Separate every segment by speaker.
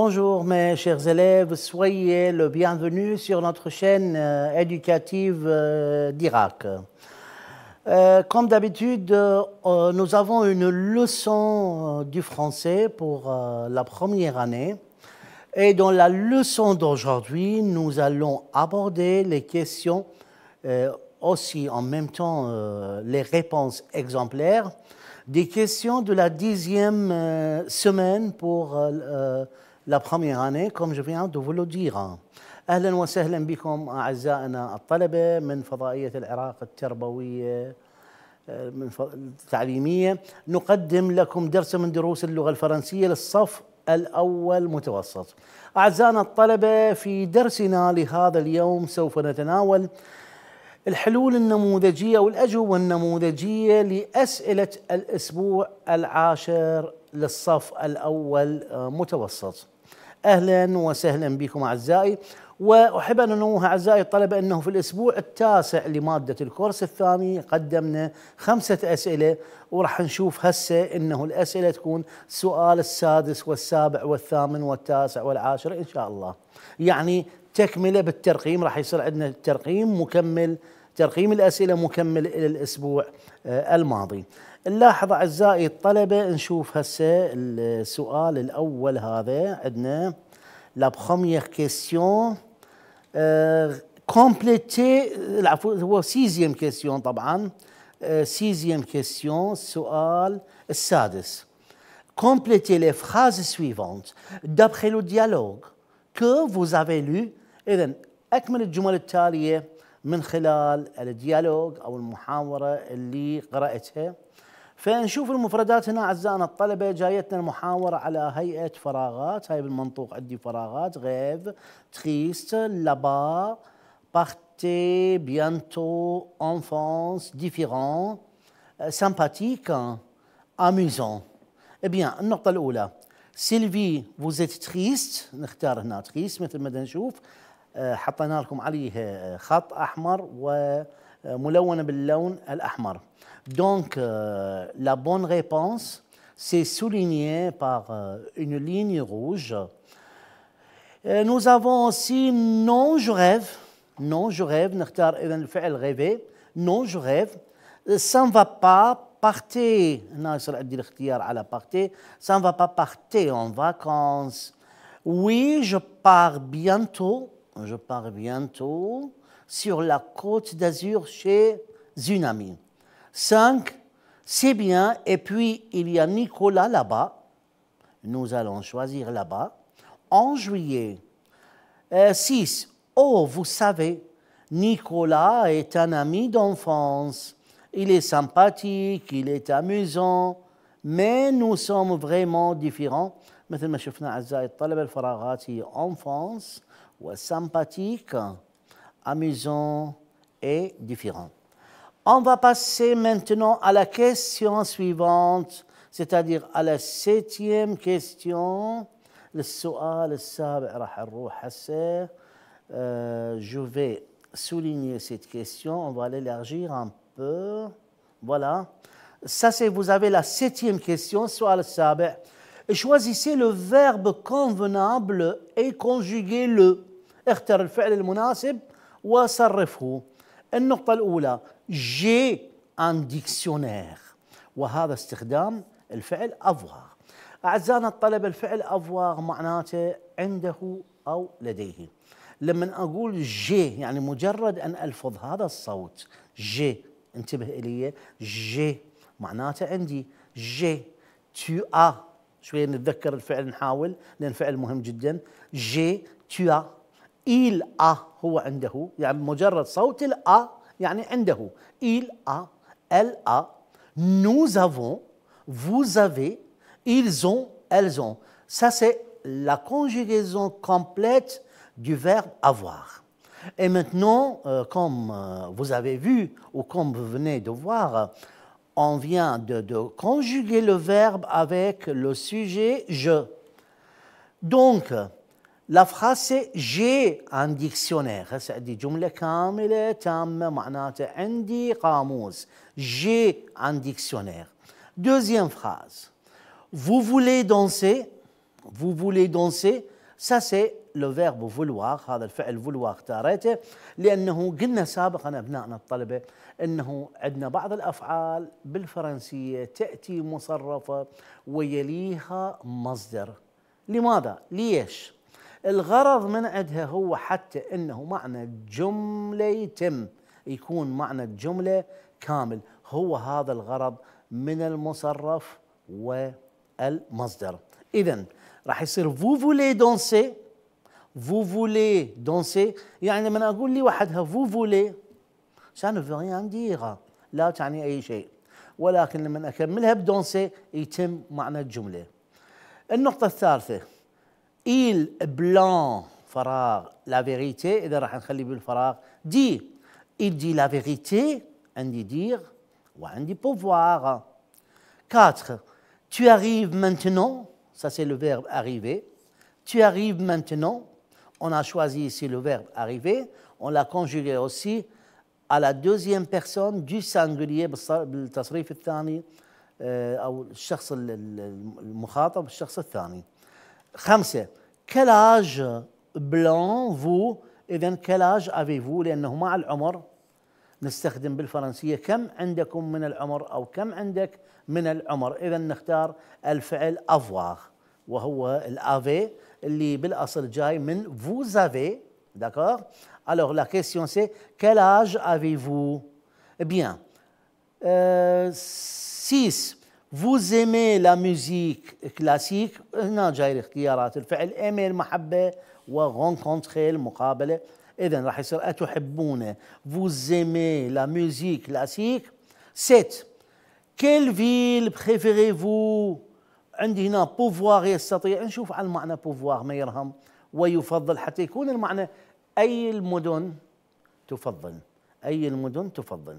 Speaker 1: Bonjour mes chers élèves, soyez le bienvenu sur notre chaîne euh, éducative euh, d'Irak. Euh, comme d'habitude, nous avons une leçon du français pour la première année. Et dans la leçon d'aujourd'hui, nous allons aborder les questions, aussi en même temps les réponses exemplaires, des questions de la dixième semaine pour لا بخمير هاني كوم جو فيان دو فولو اهلا وسهلا بكم اعزائنا الطلبه من فضائيه العراق التربويه من التعليميه نقدم لكم درس من دروس اللغه الفرنسيه للصف الاول متوسط. اعزائنا الطلبه في درسنا لهذا اليوم سوف نتناول الحلول النموذجيه والاجوبه النموذجيه لاسئله الاسبوع العاشر للصف الاول آه، متوسط. أهلا وسهلا بكم أعزائي وأحب أن أنوه أعزائي الطلبة أنه في الأسبوع التاسع لمادة الكورس الثاني قدمنا خمسة أسئلة وراح نشوف هسه أنه الأسئلة تكون سؤال السادس والسابع والثامن والتاسع والعاشر إن شاء الله يعني تكملة بالترقيم راح يصير عندنا الترقيم مكمل ترقيم الأسئلة مكمل إلى الأسبوع آه، الماضي نلاحظ اعزائي الطلبه نشوف هسه السؤال الاول هذا عندنا لا بروميير كيسيون كومبليتي العفو هو سيزيام كيسيون طبعا سيزيام كيسيون السؤال السادس كومبليتي لي فراز سويفونت دابخي لو ديالوغ كو فو افي لو إذا أكمل الجمل التالية من خلال الديالوج أو المحاورة اللي قرأتها فنشوف المفردات هنا اعزائنا الطلبه جايتنا المحاوره على هيئه فراغات هاي بالمنطوق عندي فراغات غيف تخيست لابا بارتي بيانتو انفونس ديفيرون أه، سامباتيك اميزون بيان النقطه الاولى سيلفي فوزيت تخيست نختار هنا تخيست مثل ما نشوف أه، حطينا لكم عليه أه، خط احمر وملونه باللون الاحمر Donc, euh, la bonne réponse, c'est souligné par euh, une ligne rouge. nous avons aussi non, je rêve. Non, je rêve. rêver. Non, je rêve. Ça ne va pas partir, partez. Ça ne va pas partir en vacances. Oui, je pars bientôt. Je pars bientôt sur la côte d'Azur chez une amie. 5, c'est bien. Et puis, il y a Nicolas là-bas. Nous allons choisir là-bas. En juillet, 6, euh, oh, vous savez, Nicolas est un ami d'enfance. Il est sympathique, il est amusant, mais nous sommes vraiment différents. مثل ما شفنا أعزائي الطلبة الفراغات هي enfance sympathique, amusant et différent. On va passer maintenant à la question suivante, c'est-à-dire à la septième question. le Euh, je vais souligner cette question, on va l'élargir un peu. Voilà. Ça, c'est vous avez la septième question, le sabah. Choisissez le verbe convenable et conjuguez-le. اختر الفعل المناسب وصرفه. النقطة الأولى جي ان ديكسيونير وهذا استخدام الفعل افواغ اعزائنا الطلبه الفعل افواغ معناته عنده او لديه لما اقول جي يعني مجرد ان الفظ هذا الصوت جي انتبه الي جي معناته عندي جي تو ا شويه نتذكر الفعل نحاول لان فعل مهم جدا جي تو ا إيل أ هو عنده يعني مجرد صوت الأ il a elle a nous avons vous avez ils ont elles ont ça c'est la conjugaison complète du verbe avoir et maintenant euh, comme euh, vous avez vu ou comme vous venez de voir on vient de conjuguer le verbe avec le sujet je donc لا فراسي سي جي ان ديكسيونير هسه عندي جمله كامله تامه معناته عندي قاموس جي ان ديكسيونير دوزيام فراز Vous voulez danser Vous voulez danser Ça c'est لو فيرب فولوار هذا الفعل فولوار اختاريته لانه قلنا سابقا ابنائنا الطلبه انه عندنا بعض الافعال بالفرنسيه تاتي مصرفه ويليها مصدر لماذا؟ ليش؟ الغرض من عندها هو حتى انه معنى الجمله يتم يكون معنى الجمله كامل هو هذا الغرض من المصرف والمصدر اذا راح يصير فو فولي دونسي فو فولي دونسي يعني لما اقول لي وحدها فو فولي شانو فيان ديغا لا تعني اي شيء ولكن لما اكملها بدونسي يتم معنى الجمله النقطه الثالثه il blanc la vérité et dit il dit la vérité dit « dire ou dit « pouvoir 4 tu arrives maintenant ça c'est le verbe arriver tu arrives maintenant on a choisi ici le verbe arriver on l'a conjugué aussi à la deuxième personne du singulier بالتصريف الثاني او الشخص المخاطب الشخص الثاني خمسة كل اج بلون فو اذا كل اج فو لانه مع العمر نستخدم بالفرنسية كم عندكم من العمر أو كم عندك من العمر إذا نختار الفعل أفواغ وهو الافي اللي بالأصل جاي من vous avez d'accord alors la question c'est quel âge avez-vous eh bien 6 euh, vous aimez la musique classique هنا جاي الاختيارات الفعل aimer المحبة وغونكونتخي المقابلة إذا راح يصير أتحبون vous aimez la musique classique سيت quelle ville préférez-vous عندي هنا بوفوار يستطيع نشوف على المعنى بوفوار ما يرهم ويفضل حتى يكون المعنى أي المدن تفضل أي المدن تفضل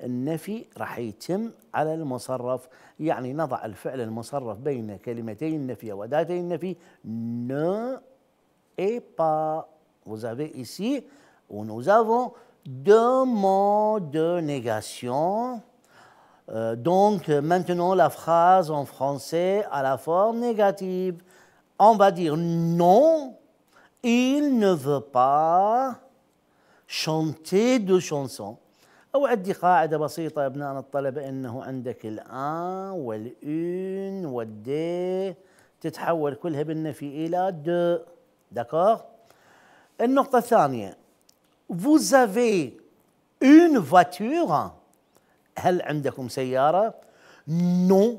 Speaker 1: et pas vous avez ici où nous avons deux mots de négation euh, donc maintenant la phrase en français à la forme négative on va dire non il ne veut pas chanter de chansons أو عندي قاعدة بسيطة أبناء الطلبة أنه عندك الآن والإن والدي تتحول كلها بالنفي إلى دو داكور النقطة الثانية vous avez une voiture هل عندكم سيارة؟ نو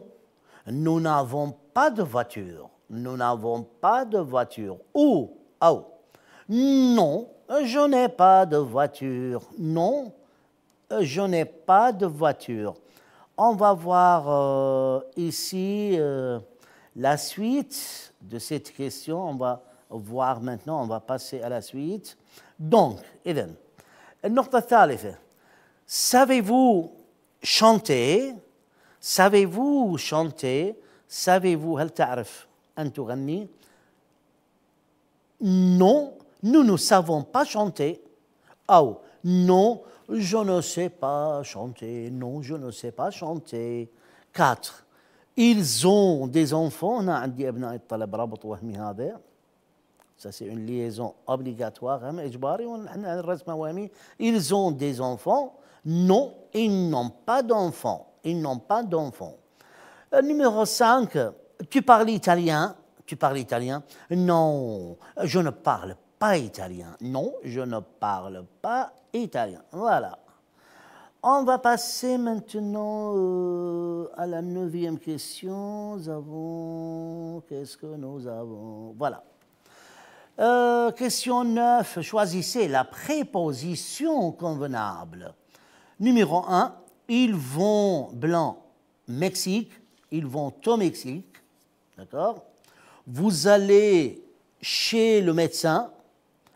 Speaker 1: نو نافون با دو فاتور نو نافون با دو فاتور او أو نو je n'ai pas de voiture non Euh, je n'ai pas de voiture. On va voir euh, ici euh, la suite de cette question. On va voir maintenant, on va passer à la suite. Donc, Eden, savez-vous chanter savez-vous chanter savez-vous هل تعرف non nous ne savons pas chanter Oh, non je ne sais pas chanter, non, je ne sais pas chanter. Quatre, ils ont des enfants. Ça, c'est une liaison obligatoire. Hein, ils ont des enfants. Non, ils n'ont pas d'enfants. Ils n'ont pas d'enfants. Euh, numéro 5, tu parles italien. Tu parles italien Non, je ne parle pas pas italien. Non, je ne parle pas italien. Voilà. On va passer maintenant euh, à la neuvième question. Nous avons. Qu'est-ce que nous avons Voilà. Euh, question 9. Choisissez la préposition convenable. Numéro 1. Ils vont blanc Mexique. Ils vont au Mexique. D'accord Vous allez chez le médecin.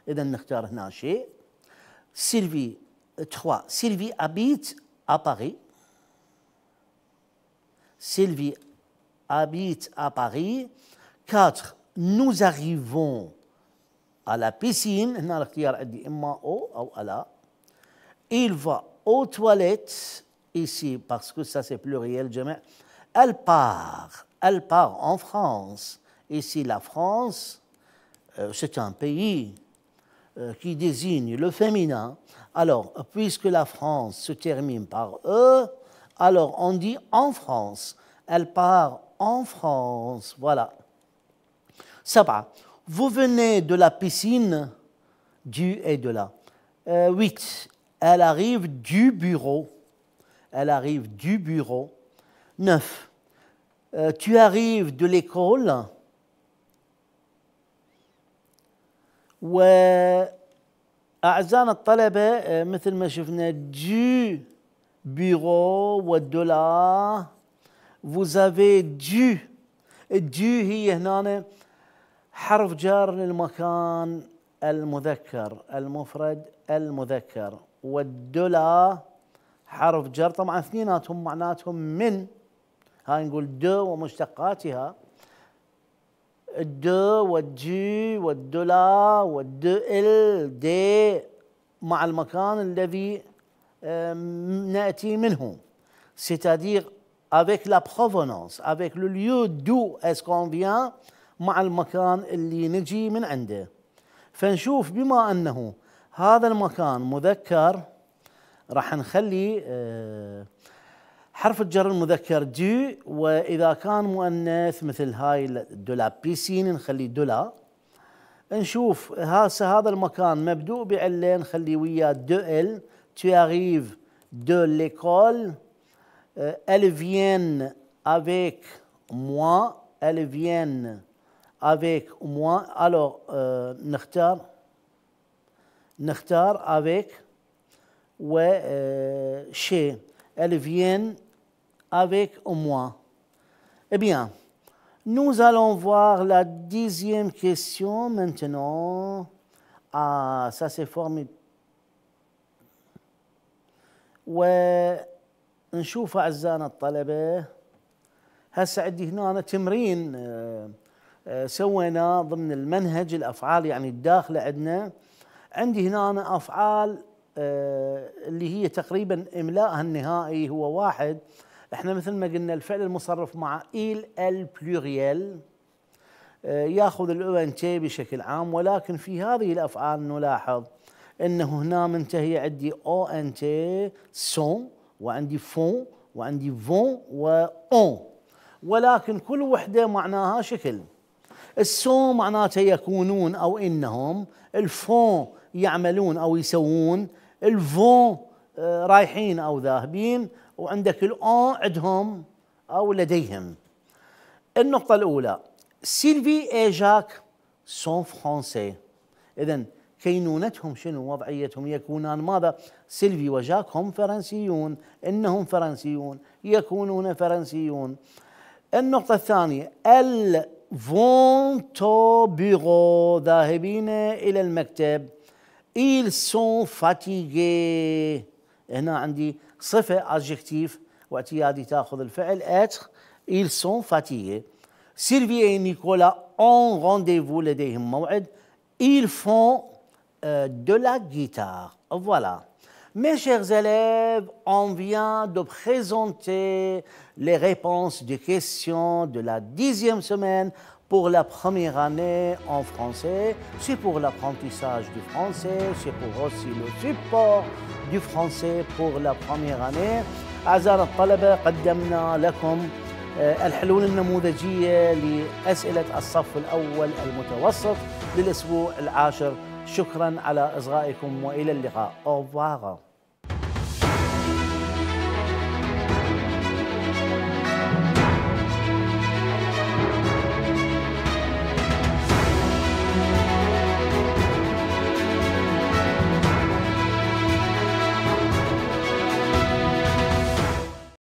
Speaker 1: اذا نختار هنا شيء سيلفي 3 Sylvie habite à Paris Sylvie habite à Paris 4 nous arrivons à la piscine il va aux toilettes ici parce que ça c'est pluriel jamais elle part elle part en France ici la France euh, c'est un pays euh, qui désigne le féminin, alors, puisque la France se termine par E, alors on dit en France. Elle part en France. Voilà. Ça va. Vous venez de la piscine du et de là. Euh, huit. 8. Elle arrive du bureau. Elle arrive du bureau. 9. Euh, tu arrives de l'école. وأعزان الطلبة آه، مثل ما شفنا دو بيرو والدولار فوزافي جي دو هي هنا حرف جار للمكان المذكر المفرد المذكر والدولار حرف جر طبعا اثنيناتهم معناتهم من هاي نقول دو ومشتقاتها الدو والجي والدولا والدو ال دي مع المكان الذي نأتي منه ستادير افيك لا avec la provenance avec le lieu d'où est-ce qu'on vient مع المكان اللي نجي من عنده فنشوف بما أنه هذا المكان مذكر راح نخلي آه، حرف الجر المذكر دو واذا كان مؤنث مثل هاي دولا بيسين نخلي دولا نشوف هسه هذا المكان مبدوء بعله نخلي ويا دو ال تو اريف دو ليكول ال فيان افيك موا ال فيان افيك موا الو نختار نختار افيك و شي ال فيان avec moi. Eh bien, nous allons voir la dixième question maintenant. Ah, ça c'est formidable. ونشوف أعزائنا الطلبة هسه عندي هنا أنا تمرين آه، آه، سويناه ضمن المنهج الأفعال يعني الداخلة عندنا عندي هنا أنا أفعال آه، اللي هي تقريبا إملاءها النهائي هو واحد احنا مثل ما قلنا الفعل المصرف مع إيل البلوريال آه، ياخذ الأو تي بشكل عام ولكن في هذه الأفعال نلاحظ أنه هنا منتهي عندي أو أن تي سون وعندي فون وعندي فون وأون ولكن كل وحدة معناها شكل السون معناته يكونون أو إنهم الفون يعملون أو يسوون الفون آه، رايحين أو ذاهبين وعندك الأو عندهم أو لديهم النقطة الأولى سيلفي اي جاك سون فرونسي إذا كينونتهم شنو وضعيتهم يكونان ماذا سيلفي وجاك هم فرنسيون إنهم فرنسيون يكونون فرنسيون النقطة الثانية ال فونتو بيرو ذاهبين إلى المكتب إيل سون فاتيغي هنا عندي fait adjectif être ils sont fatigués Sylvie et Nicolas ont rendez-vous لديهم موعد ils font euh, de la guitare voilà mes chers élèves, on vient de présenter les réponses des questions de la dixième semaine pour la première année en français, c'est pour l'apprentissage du français, c'est pour aussi le support du français pour la première année. أعزائي الطلبة قدمنا لكم الحلول النموذجية لأسئلة الصف الأول المتوسط للأسبوع العاشر شكرا على إصغائكم وإلى اللقاء revoir.